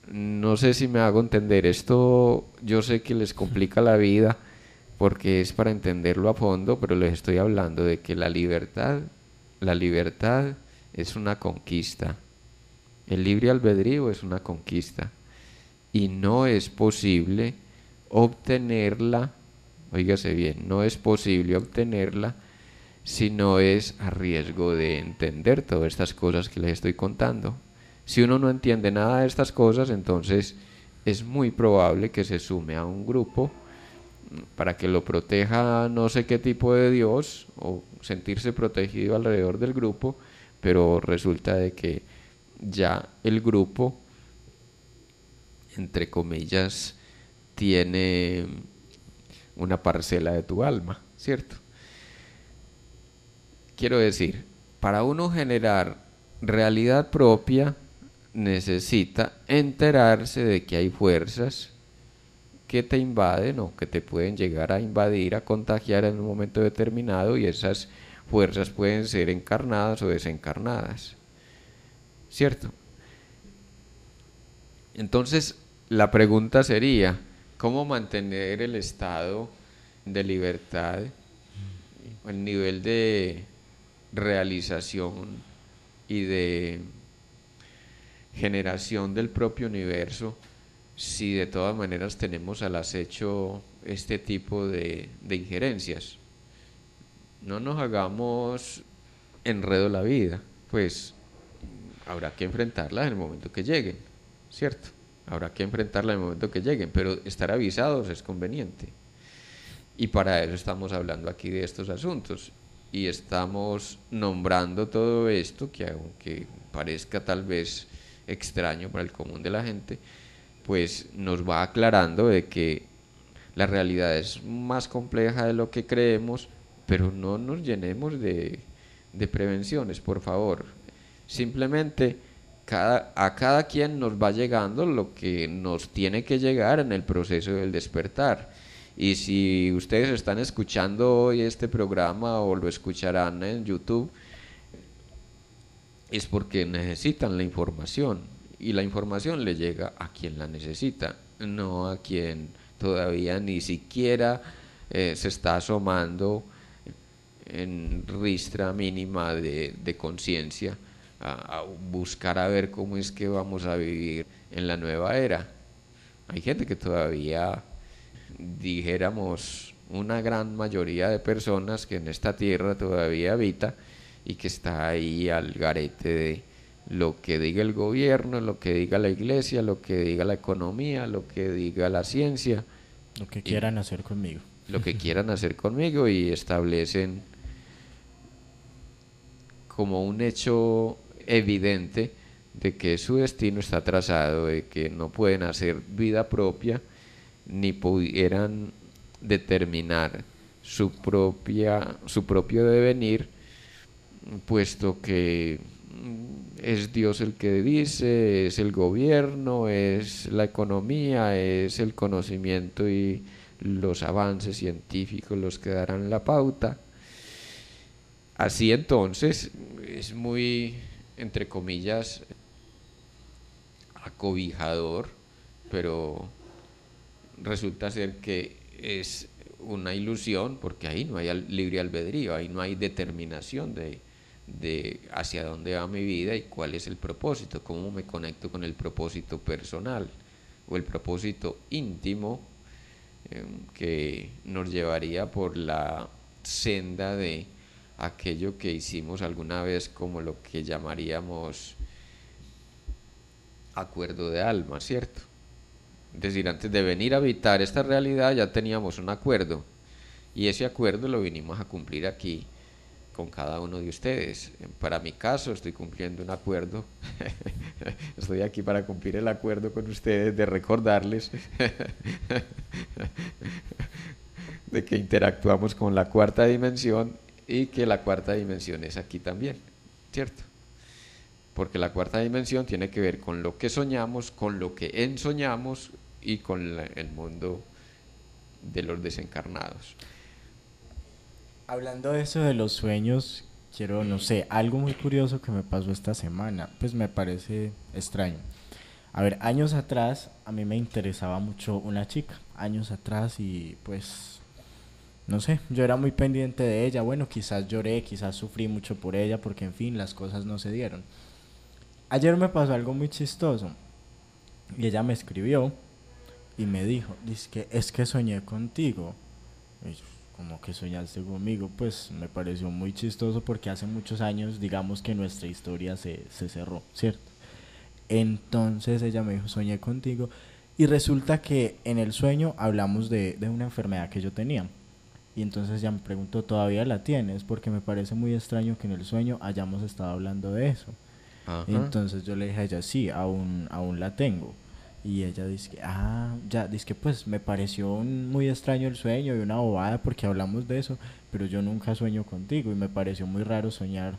No sé si me hago entender, esto yo sé que les complica la vida porque es para entenderlo a fondo, pero les estoy hablando de que la libertad, la libertad es una conquista. El libre albedrío es una conquista y no es posible obtenerla, oígase bien, no es posible obtenerla si no es a riesgo de entender todas estas cosas que les estoy contando. Si uno no entiende nada de estas cosas, entonces es muy probable que se sume a un grupo para que lo proteja no sé qué tipo de Dios o sentirse protegido alrededor del grupo, pero resulta de que ya el grupo, entre comillas, tiene una parcela de tu alma, ¿cierto? Quiero decir, para uno generar realidad propia, necesita enterarse de que hay fuerzas que te invaden o que te pueden llegar a invadir, a contagiar en un momento determinado y esas fuerzas pueden ser encarnadas o desencarnadas. ¿Cierto? Entonces, la pregunta sería, ¿cómo mantener el estado de libertad, el nivel de realización y de generación del propio universo? si de todas maneras tenemos al acecho este tipo de, injerencias. No nos hagamos enredo la vida, pues habrá que enfrentarlas en el momento que lleguen, ¿cierto? Habrá que enfrentarlas en el momento que lleguen, pero estar avisados es conveniente. Y para eso estamos hablando aquí de estos asuntos. Y estamos nombrando todo esto, que aunque parezca tal vez extraño para el común de la gente, pues nos va aclarando de que la realidad es más compleja de lo que creemos, pero no nos llenemos de, prevenciones, por favor. Simplemente a cada quien nos va llegando lo que nos tiene que llegar en el proceso del despertar. Y si ustedes están escuchando hoy este programa o lo escucharán en YouTube, es porque necesitan la información y la información le llega a quien la necesita, no a quien todavía ni siquiera eh, se está asomando en ristra mínima de, conciencia a, a buscar a ver cómo es que vamos a vivir en la nueva era. Hay gente que todavía, dijéramos, una gran mayoría de personas que en esta tierra todavía habita y que está ahí al garete de lo que diga el gobierno, lo que diga la iglesia, lo que diga la economía, lo que diga la ciencia. Lo que quieran hacer conmigo. Lo que quieran hacer conmigo y establecen como un hecho evidente de que su destino está trazado, de que no pueden hacer vida propia ni pudieran determinar su propia su propio devenir puesto que es Dios el que dice, es el gobierno, es la economía, es el conocimiento y los avances científicos los que darán la pauta. Así entonces es muy, entre comillas, acobijador, pero resulta ser que es una ilusión porque ahí no hay libre albedrío, ahí no hay determinación de de hacia dónde va mi vida y cuál es el propósito, cómo me conecto con el propósito personal o el propósito íntimo em, que nos llevaría por la senda de aquello que hicimos alguna vez como lo que llamaríamos acuerdo de alma, ¿cierto? Es decir, antes de venir a habitar esta realidad ya teníamos un acuerdo y ese acuerdo lo vinimos a cumplir aquí con cada uno de ustedes. Para mi caso, estoy cumpliendo un acuerdo. estoy aquí para cumplir el acuerdo con ustedes de recordarles de que interactuamos con la cuarta dimensión y que la cuarta dimensión es aquí también, ¿cierto? Porque la cuarta dimensión tiene que ver con lo que soñamos, con lo que ensoñamos y con el mundo de los desencarnados. Hablando de eso de los sueños, quiero, no sé, algo muy curioso que me pasó esta semana, pues me parece extraño. A ver, años atrás a mí me interesaba mucho una chica, años atrás y pues, no sé, yo era muy pendiente de ella, bueno, quizás lloré, quizás sufrí mucho por ella, porque en fin, las cosas no se dieron. Ayer me pasó algo muy chistoso y ella me escribió y me dijo, dice que es que soñé contigo como que soñaste conmigo, pues me pareció muy chistoso porque hace muchos años, digamos que nuestra historia se, cerró, ¿cierto? Entonces ella me dijo, soñé contigo. Y resulta que en el sueño hablamos de, una enfermedad que yo tenía. Y entonces ella me preguntó, ¿todavía la tienes? Porque me parece muy extraño que en el sueño hayamos estado hablando de eso. Entonces yo le dije a ella, sí, aún, aún la tengo. Y ella dice, ah, ya, dice que pues me pareció muy extraño el sueño y una bobada porque hablamos de eso, pero yo nunca sueño contigo y me pareció muy raro soñar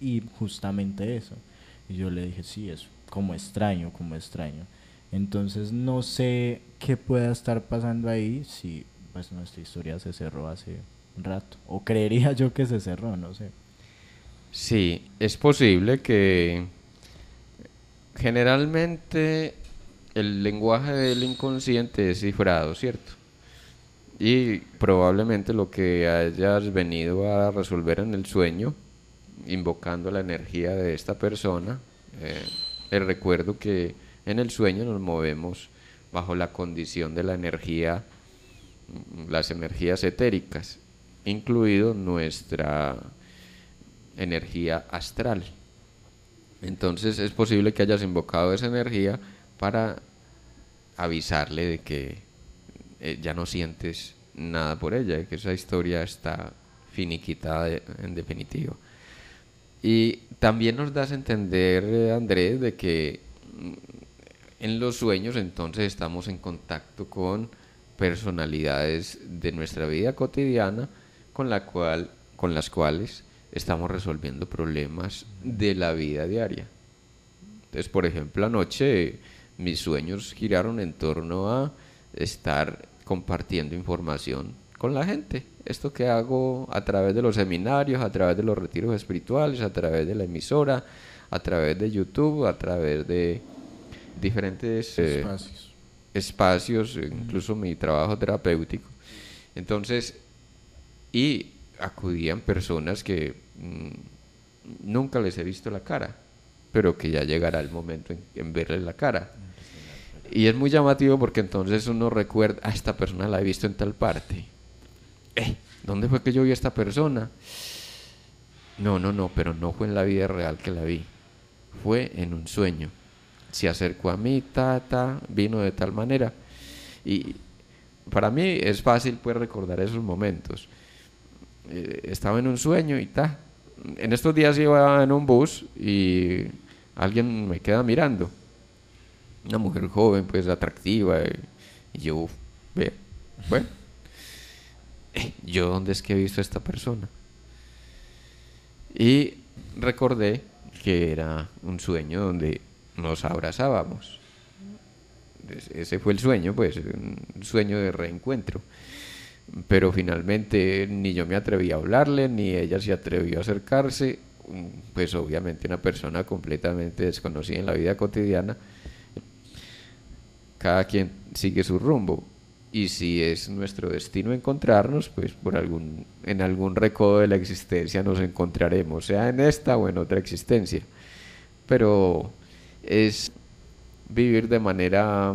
y justamente eso. Y yo le dije, sí, es como extraño, como extraño. Entonces no sé qué pueda estar pasando ahí si pues nuestra historia se cerró hace un rato, o creería yo que se cerró, no sé. Sí, es posible que generalmente el lenguaje del inconsciente es cifrado, ¿cierto? Y probablemente lo que hayas venido a resolver en el sueño, invocando la energía de esta persona, eh, el recuerdo que en el sueño nos movemos bajo la condición de la energía, las energías etéricas, incluido nuestra energía astral. Entonces es posible que hayas invocado esa energía para avisarle de que eh, ya no sientes nada por ella, de que esa historia está finiquitada en definitivo. Y también nos das a entender, eh, Andrés, de que mm, en los sueños entonces estamos en contacto con personalidades de nuestra vida cotidiana con, la cual, con las cuales estamos resolviendo problemas de la vida diaria. Entonces, por ejemplo, anoche mis sueños giraron en torno a estar compartiendo información con la gente. Esto que hago a través de los seminarios, a través de los retiros espirituales, a través de la emisora, a través de YouTube, a través de diferentes eh, espacios. incluso mi trabajo terapéutico. Entonces, y acudían personas que mm, nunca les he visto la cara, pero que ya llegará el momento en, en verles la cara. Y es muy llamativo porque entonces uno recuerda, a ah, esta persona la he visto en tal parte. Eh, ¿Dónde fue que yo vi a esta persona? No, no, no, pero no fue en la vida real que la vi. Fue en un sueño. Se acercó a mí, ta, ta, vino de tal manera. Y para mí es fácil pues recordar esos momentos. Eh, estaba en un sueño y ta. En estos días iba en un bus y alguien me queda mirando una mujer joven, pues atractiva. Y yo, ve, bueno, ¿yo dónde es que he visto a esta persona? Y recordé que era un sueño donde nos abrazábamos. Ese fue el sueño, pues, un sueño de reencuentro. Pero finalmente ni yo me atreví a hablarle, ni ella se atrevió a acercarse. Mm, pues obviamente una persona completamente desconocida en la vida cotidiana cada quien sigue su rumbo. Y si es nuestro destino encontrarnos, pues por algún, en algún recodo de la existencia nos encontraremos, sea en esta o en otra existencia. Pero es vivir de manera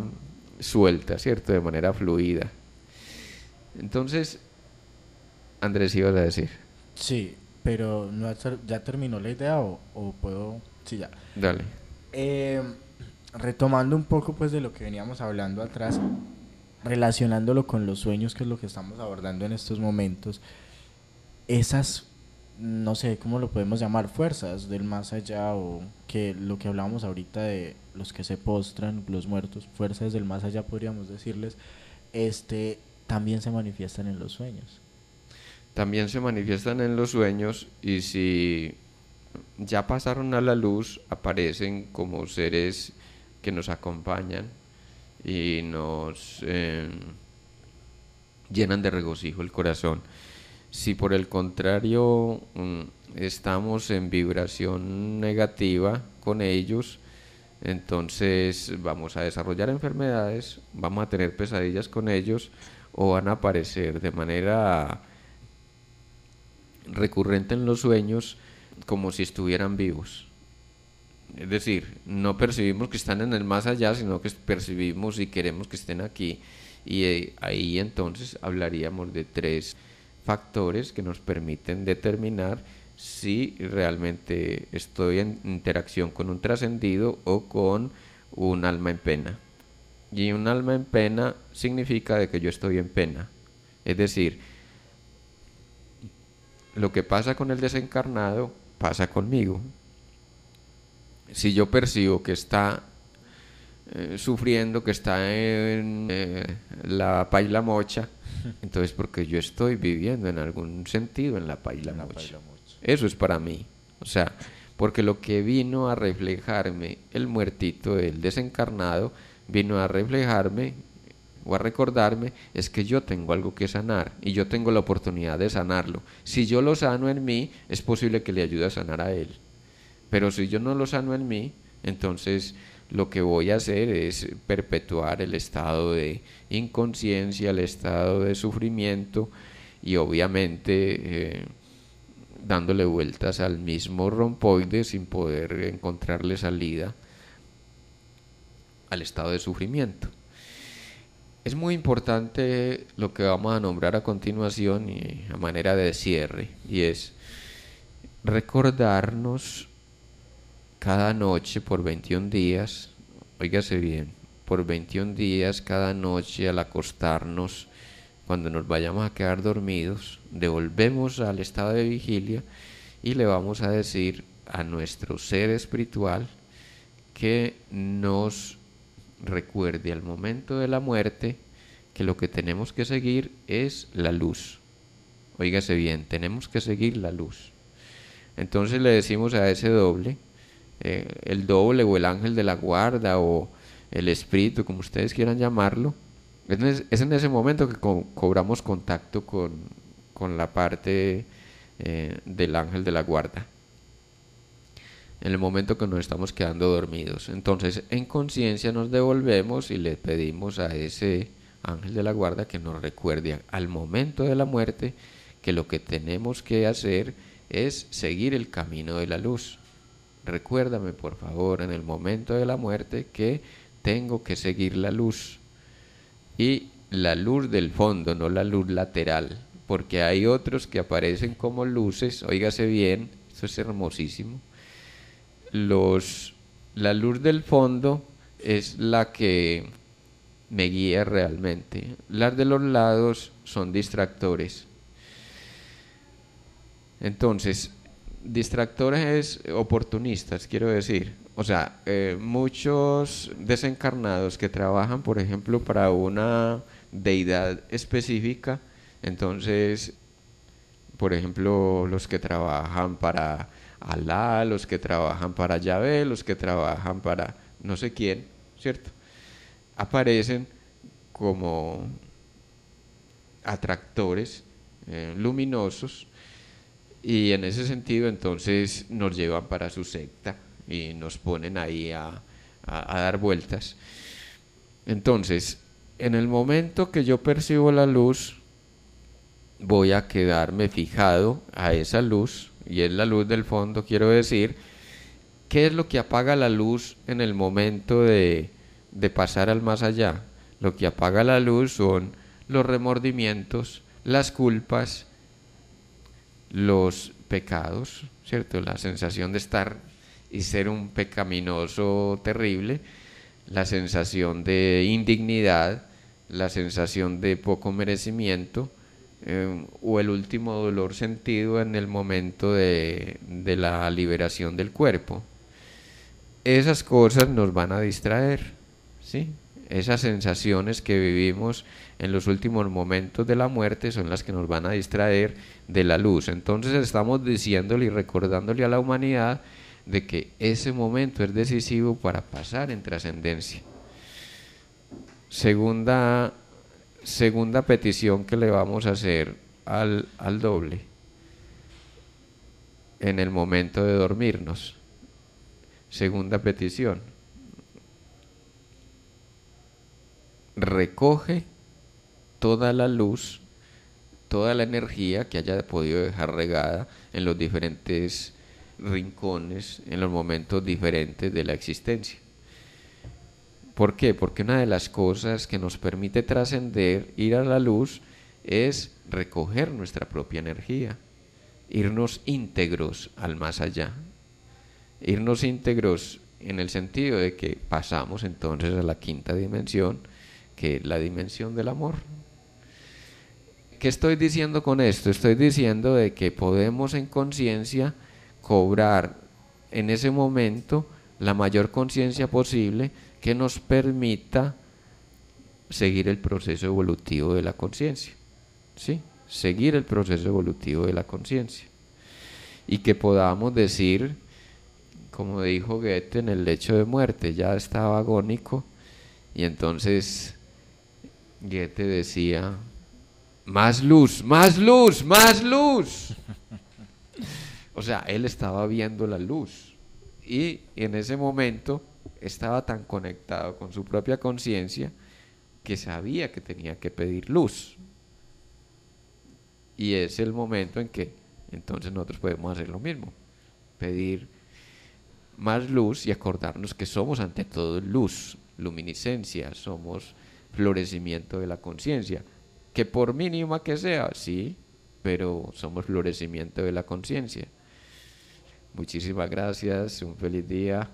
suelta, ¿cierto? De manera fluida. Entonces, Andrés, ibas a decir. Sí, pero ¿ya terminó la idea o, puedo...? Sí, ya. Dale. Eh, retomando un poco pues de lo que veníamos hablando atrás, relacionándolo con los sueños, que es lo que estamos abordando en estos momentos, esas, no sé cómo lo podemos llamar, fuerzas del más allá o que lo que hablábamos ahorita de los que se postran, los muertos, fuerzas del más allá podríamos decirles, este, también se manifiestan en los sueños. También se manifiestan en los sueños y si ya pasaron a la luz, aparecen como seres que nos acompañan y nos em, llenan de regocijo el corazón. Si por el contrario mm, estamos en vibración negativa con ellos, entonces vamos a desarrollar enfermedades, vamos a tener pesadillas con ellos o van a aparecer de manera recurrente en los sueños como si estuvieran vivos. Es decir, no percibimos que están en el más allá, sino que percibimos y queremos que estén aquí. Y eh, ahí entonces hablaríamos de tres factores que nos permiten determinar si realmente estoy en interacción con un trascendido o con un alma en pena. Y un alma en pena significa de que yo estoy en pena. Es decir, lo que pasa con el desencarnado pasa conmigo si yo percibo que está eh, sufriendo, que está en eh, la paila mocha, entonces porque yo estoy viviendo en algún sentido en la paila, mocha. mocha. Eso es para mí. O sea, porque lo que vino a reflejarme el muertito, el desencarnado, vino a reflejarme o a recordarme es que yo tengo algo que sanar y yo tengo la oportunidad de sanarlo. Si yo lo sano en mí, es posible que le ayude a sanar a él. Pero si yo no lo sano en mí, entonces lo que voy a hacer es perpetuar el estado de inconsciencia, el estado de sufrimiento y obviamente eh, dándole vueltas al mismo rompoide sin poder encontrarle salida al estado de sufrimiento. Es muy importante lo que vamos a nombrar a continuación y a manera de cierre, y es recordarnos cada noche por 21 días, oígase bien, por 21 días cada noche al acostarnos, cuando nos vayamos a quedar dormidos, devolvemos al estado de vigilia y le vamos a decir a nuestro ser espiritual que nos recuerde al momento de la muerte que lo que tenemos que seguir es la luz. Óigase bien, tenemos que seguir la luz. Entonces le decimos a ese doble, eh, el doble o el ángel de la guarda o el espíritu, como ustedes quieran llamarlo, es en ese momento que cobramos contacto con, la parte eh, del ángel de la guarda. En el momento que nos estamos quedando dormidos. Entonces, en conciencia nos devolvemos y le pedimos a ese ángel de la guarda que nos recuerde al momento de la muerte que lo que tenemos que hacer es seguir el camino de la luz recuérdame por favor en el momento de la muerte que tengo que seguir la luz. Y la luz del fondo, no la luz lateral, porque hay otros que aparecen como luces, óigase bien, esto es hermosísimo. Los, la luz del fondo es la que me guía realmente. Las de los lados son distractores. Entonces, distractores oportunistas, quiero decir. O sea, eh, muchos desencarnados que trabajan, por ejemplo, para una deidad específica, entonces, por ejemplo, los que trabajan para Alá, los que trabajan para Yahvé, los que trabajan para no sé quién, ¿cierto? Aparecen como atractores eh, luminosos y en ese sentido entonces nos llevan para su secta y nos ponen ahí a, dar vueltas. Entonces, en el momento que yo percibo la luz, voy a quedarme fijado a esa luz, y es la luz del fondo, quiero decir, ¿qué es lo que apaga la luz en el momento de, de pasar al más allá? Lo que apaga la luz son los remordimientos, las culpas, los pecados, ¿cierto? La sensación de estar y ser un pecaminoso terrible, la sensación de indignidad, la sensación de poco merecimiento em, o el último dolor sentido en el momento de, de la liberación del cuerpo. Esas cosas nos van a distraer, ¿sí? Esas sensaciones que vivimos en los últimos momentos de la muerte son las que nos van a distraer de la luz. Entonces estamos diciéndole y recordándole a la humanidad de que ese momento es decisivo para pasar en trascendencia. Segunda, segunda petición que le vamos a hacer al, al doble en el momento de dormirnos. Segunda petición. Recoge toda la luz, toda la energía que haya podido dejar regada en los diferentes rincones, en los momentos diferentes de la existencia. ¿Por qué? Porque una de las cosas que nos permite trascender, ir a la luz, es recoger nuestra propia energía, irnos íntegros al más allá, irnos íntegros en el sentido de que pasamos entonces a la quinta dimensión, que es la dimensión del amor, ¿Qué estoy diciendo con esto? Estoy diciendo de que podemos en conciencia cobrar en ese momento la mayor conciencia posible que nos permita seguir el proceso evolutivo de la conciencia. ¿Sí? Seguir el proceso evolutivo de la conciencia. Y que podamos decir, como dijo Goethe en el lecho de muerte, ya estaba agónico y entonces Goethe decía, más luz, más luz, más luz. O sea, él estaba viendo la luz. Y en ese momento estaba tan conectado con su propia conciencia que sabía que tenía que pedir luz. Y es el momento en que entonces nosotros podemos hacer lo mismo. Pedir más luz y acordarnos que somos ante todo luz, luminiscencia, somos florecimiento de la conciencia que por mínima que sea, sí, pero somos florecimiento de la conciencia. Muchísimas gracias, un feliz día.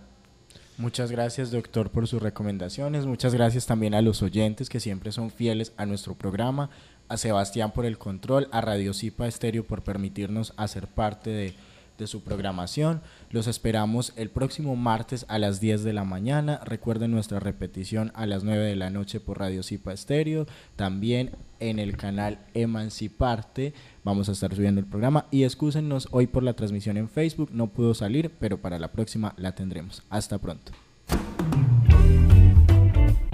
Muchas gracias, doctor, por sus recomendaciones. Muchas gracias también a los oyentes que siempre son fieles a nuestro programa, a Sebastián por el control, a Radio Cipa Estéreo por permitirnos hacer parte de de su programación. Los esperamos el próximo martes a las 10 de la mañana. Recuerden nuestra repetición a las 9 de la noche por Radio Cipa Estéreo. También en el canal Emanciparte vamos a estar subiendo el programa. Y excúsenos hoy por la transmisión en Facebook. No pudo salir, pero para la próxima la tendremos. Hasta pronto.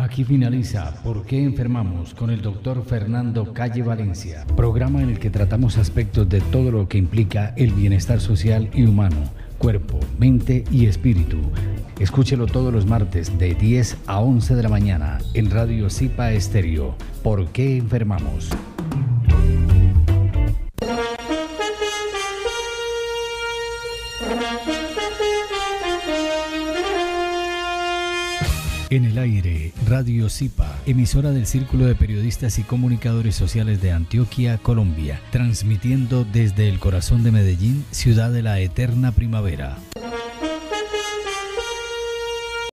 Aquí finaliza ¿Por qué enfermamos? con el doctor Fernando Calle Valencia, programa en el que tratamos aspectos de todo lo que implica el bienestar social y humano, cuerpo, mente y espíritu. Escúchelo todos los martes de 10 a 11 de la mañana en Radio Cipa Estéreo. ¿Por qué enfermamos? En el aire, Radio Zipa, emisora del Círculo de Periodistas y Comunicadores Sociales de Antioquia, Colombia, transmitiendo desde el corazón de Medellín, ciudad de la eterna primavera.